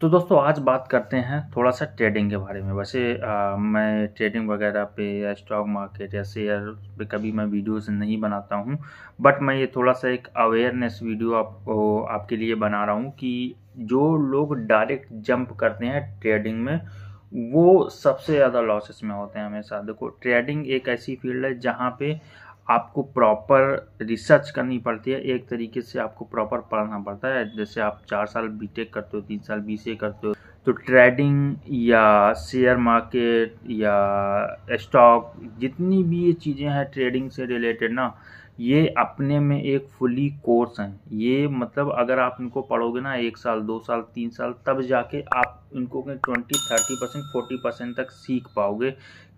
तो दोस्तों आज बात करते हैं थोड़ा सा ट्रेडिंग के बारे में वैसे आ, मैं ट्रेडिंग वगैरह पे या स्टॉक मार्केट या शेयर पे कभी मैं वीडियोस नहीं बनाता हूँ बट मैं ये थोड़ा सा एक अवेयरनेस वीडियो आपको आपके लिए बना रहा हूँ कि जो लोग डायरेक्ट जंप करते हैं ट्रेडिंग में वो सबसे ज़्यादा लॉसेस में होते हैं हमेशा देखो ट्रेडिंग एक ऐसी फील्ड है जहाँ पे आपको प्रॉपर रिसर्च करनी पड़ती है एक तरीके से आपको प्रॉपर पढ़ना पड़ता है जैसे आप चार साल बीटेक करते हो तीन साल बी करते हो तो ट्रेडिंग या शेयर मार्केट या स्टॉक जितनी भी ये चीज़ें हैं ट्रेडिंग से रिलेटेड ना ये अपने में एक फुली कोर्स हैं ये मतलब अगर आप इनको पढ़ोगे ना एक साल दो साल तीन साल तब जाके आप इनको twenty thirty percent forty percent तक सीख पाओगे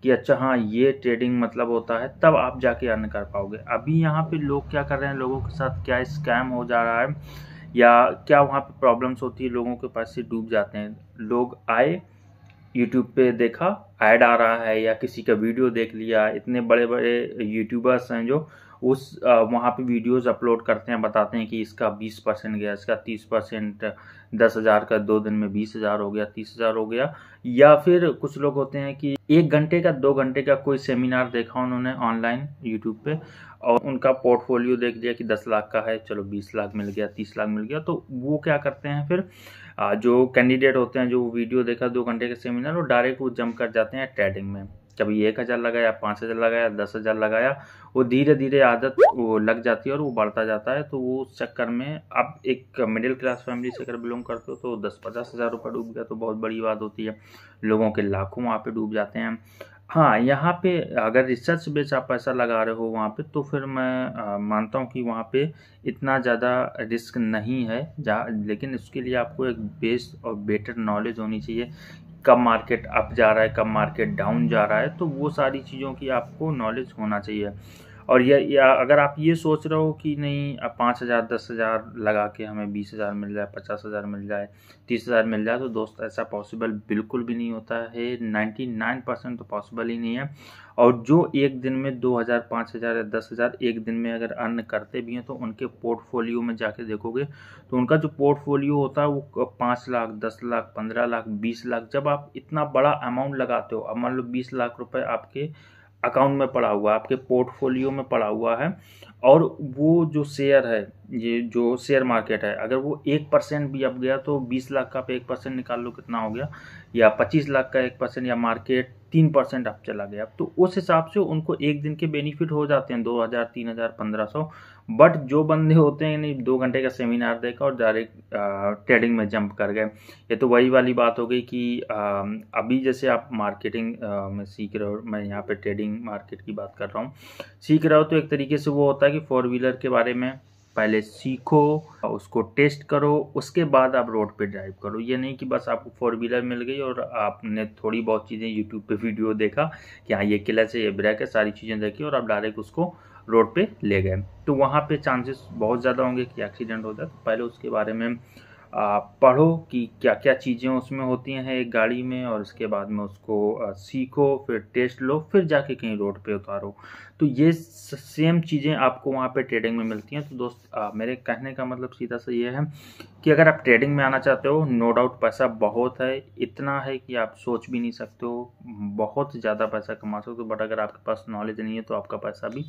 कि अच्छा हाँ ये ट्रेडिंग मतलब होता है तब आप जाके अर्न कर पाओगे अभी यहाँ पे लोग क्या कर रहे हैं लोगों के साथ क्या स्कैम हो जा रहा है या क्या वहाँ पर प्रॉब्लम्स होती है लोगों के पास से डूब जाते हैं लोग आए यूट्यूब पर देखा ऐड आ रहा है या किसी का वीडियो देख लिया इतने बड़े बड़े यूट्यूबर्स हैं जो उस वहाँ पे वीडियोस अपलोड करते हैं बताते हैं कि इसका 20 परसेंट गया इसका 30 परसेंट दस हज़ार का दो दिन में बीस हज़ार हो गया तीस हज़ार हो गया या फिर कुछ लोग होते हैं कि एक घंटे का दो घंटे का कोई सेमिनार देखा उन्होंने ऑनलाइन यूट्यूब पे और उनका पोर्टफोलियो देख लिया कि दस लाख का है चलो बीस लाख मिल गया तीस लाख मिल गया तो वो क्या करते हैं फिर जो कैंडिडेट होते हैं जो वीडियो देखा दो घंटे का सेमिनार वो डायरेक्ट वो जम कर जाते जाते हैं ट्रेडिंग में कभी एक हज़ार लगाया पाँच हज़ार लगाया दस हज़ार लगाया वो धीरे धीरे आदत वो लग जाती है और वो बढ़ता जाता है तो वो उस चक्कर में अब एक मिडिल क्लास फैमिली से अगर बिलोंग करते हो तो दस पचास हज़ार रुपये डूब गया तो बहुत बड़ी बात होती है लोगों के लाखों वहाँ पे डूब जाते हैं हाँ यहाँ पे अगर रिसर्च बेच आप पैसा लगा रहे हो वहाँ पे तो फिर मैं मानता हूँ कि वहाँ पे इतना ज़्यादा रिस्क नहीं है जा लेकिन उसके लिए आपको एक बेस और बेटर नॉलेज होनी चाहिए कब मार्केट अप जा रहा है कब मार्केट डाउन जा रहा है तो वो सारी चीज़ों की आपको नॉलेज होना चाहिए और ये या अगर आप ये सोच रहे हो कि नहीं अब पाँच हज़ार दस हज़ार लगा के हमें बीस हज़ार मिल जाए पचास हज़ार मिल जाए तीस हज़ार मिल जाए तो दोस्त ऐसा पॉसिबल बिल्कुल भी नहीं होता है नाइन्टी नाइन परसेंट तो पॉसिबल ही नहीं है और जो एक दिन में दो हज़ार पाँच हज़ार या दस हज़ार एक दिन में अगर अर्न करते भी हैं तो उनके पोर्टफोलियो में जाके देखोगे तो उनका जो पोर्टफोलियो होता है वो पाँच लाख दस लाख पंद्रह लाख बीस लाख जब आप इतना बड़ा अमाउंट लगाते हो अब मान लो बीस लाख रुपये आपके अकाउंट में पड़ा हुआ है आपके पोर्टफोलियो में पड़ा हुआ है और वो जो शेयर है ये जो शेयर मार्केट है अगर वो एक परसेंट भी अप गया तो बीस लाख का आप एक परसेंट निकाल लो कितना हो गया या पच्चीस लाख का एक परसेंट या मार्केट तीन परसेंट आप चला गया तो उस हिसाब से उनको एक दिन के बेनिफिट हो जाते हैं दो हज़ार तीन हज़ार पंद्रह सौ बट जो बंदे होते हैं यानी दो घंटे का सेमिनार देखा और डायरेक्ट ट्रेडिंग में जंप कर गए ये तो वही वाली बात हो गई कि आ, अभी जैसे आप मार्केटिंग आ, में सीख रहे हो मैं यहाँ पे ट्रेडिंग मार्केट की बात कर रहा हूँ सीख रहे हो तो एक तरीके से वो होता है कि फ़ोर व्हीलर के बारे में पहले सीखो उसको टेस्ट करो उसके बाद आप रोड पे ड्राइव करो ये नहीं कि बस आपको फोर व्हीलर मिल गई और आपने थोड़ी बहुत चीज़ें यूट्यूब पे वीडियो देखा कि हाँ ये किला से ये ब्रेक है सारी चीज़ें देखी और आप डायरेक्ट उसको रोड पे ले गए तो वहाँ पे चांसेस बहुत ज़्यादा होंगे कि एक्सीडेंट होता है तो पहले उसके बारे में पढ़ो कि क्या क्या चीज़ें उसमें होती हैं एक गाड़ी में और उसके बाद में उसको सीखो फिर टेस्ट लो फिर जाके कहीं रोड पे उतारो तो ये सेम चीज़ें आपको वहाँ पे ट्रेडिंग में मिलती हैं तो दोस्त आ, मेरे कहने का मतलब सीधा सा ये है कि अगर आप ट्रेडिंग में आना चाहते हो नो डाउट पैसा बहुत है इतना है कि आप सोच भी नहीं सकते हो बहुत ज़्यादा पैसा कमा सकते हो बट अगर आपके पास नॉलेज नहीं है तो आपका पैसा भी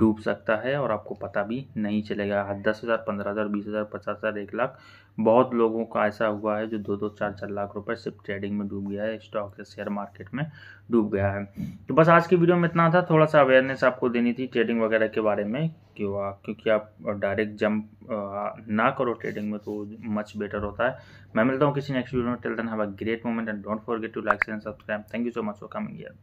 डूब सकता है और आपको पता भी नहीं चलेगा हाँ, दस हज़ार पंद्रह हज़ार बीस हज़ार पचास हज़ार एक लाख बहुत लोगों का ऐसा हुआ है जो दो दो चार चार लाख रुपए सिर्फ ट्रेडिंग में डूब गया है स्टॉक या शेयर मार्केट में डूब गया है तो बस आज की वीडियो में इतना था थोड़ा सा अवेयरनेस गाइडेंस आपको देनी थी ट्रेडिंग वगैरह के बारे में क्यों क्योंकि आप डायरेक्ट जंप ना करो ट्रेडिंग में तो मच बेटर होता है मैं मिलता हूँ किसी नेक्स्ट वीडियो में till then have a great moment and don't forget to like and subscribe thank you so much for coming year